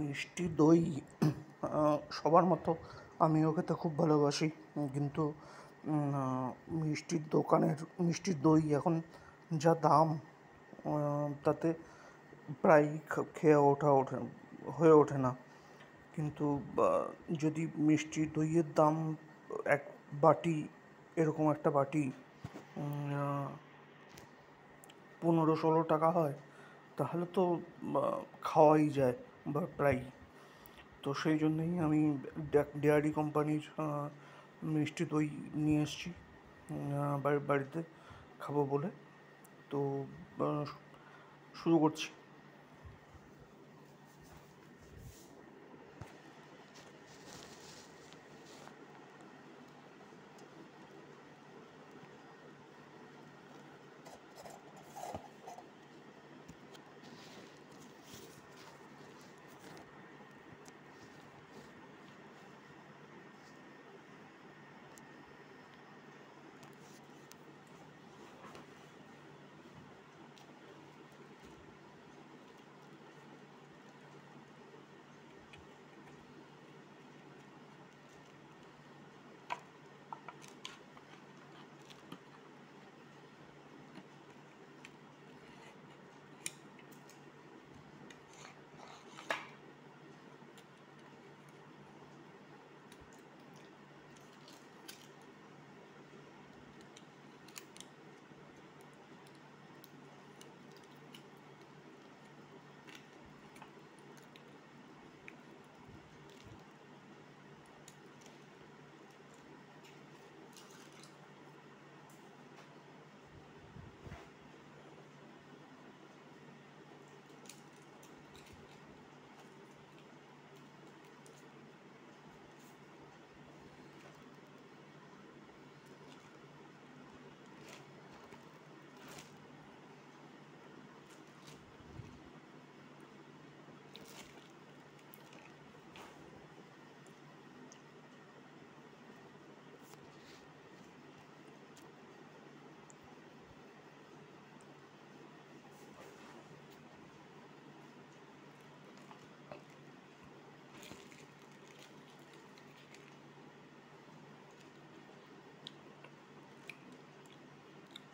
মিষ্টি দই সবার মতো আমি ওকে তো খুব ভালোবাসি কিন্তু মিষ্টির দোকানের মিষ্টির দই এখন যা দাম তাতে প্রায় খেয়ে ওঠা ওঠে হয়ে ওঠে না কিন্তু যদি মিষ্টি দইয়ের দাম এক বাটি এরকম একটা বাটি পনেরো ষোলো টাকা হয় তাহলে তো খাওয়াই যায় বা প্রায় তো সেই জন্যই আমি ডেয়ারি কোম্পানির মিষ্টি দই নিয়ে এসেছি বাড়িতে খাবো বলে তো শুরু করছি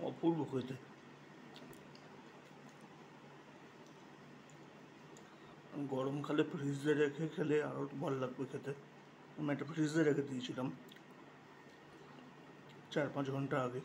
অপূর্ব খেতে গরমকালে ফ্রিজে রেখে খেলে আরও ভালো লাগবে খেতে আমি একটা ফ্রিজে রেখে দিয়েছিলাম চার পাঁচ ঘন্টা আগে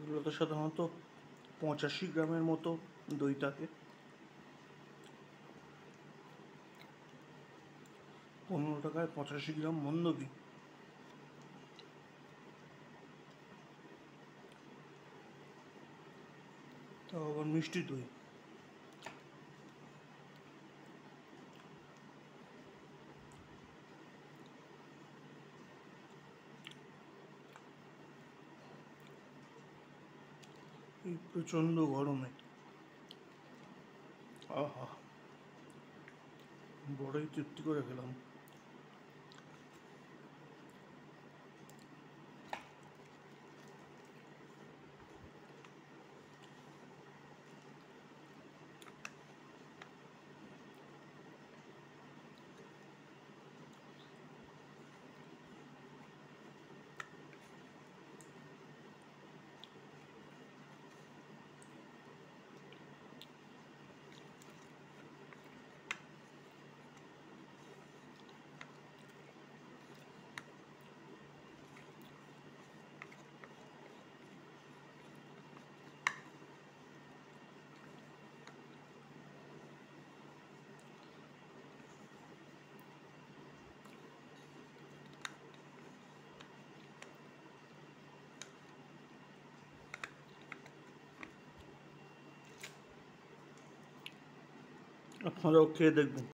এগুলোতে সাধারণত পঁচাশি গ্রামের মতো দই থাকে পনেরো টাকায় পঁচাশি গ্রাম মন্দবি তাও আবার মিষ্টি দই এই প্রচণ্ড গরমে আহা বড়ই তৃপ্তি করে খেলাম আমরা খেয়ে দেখব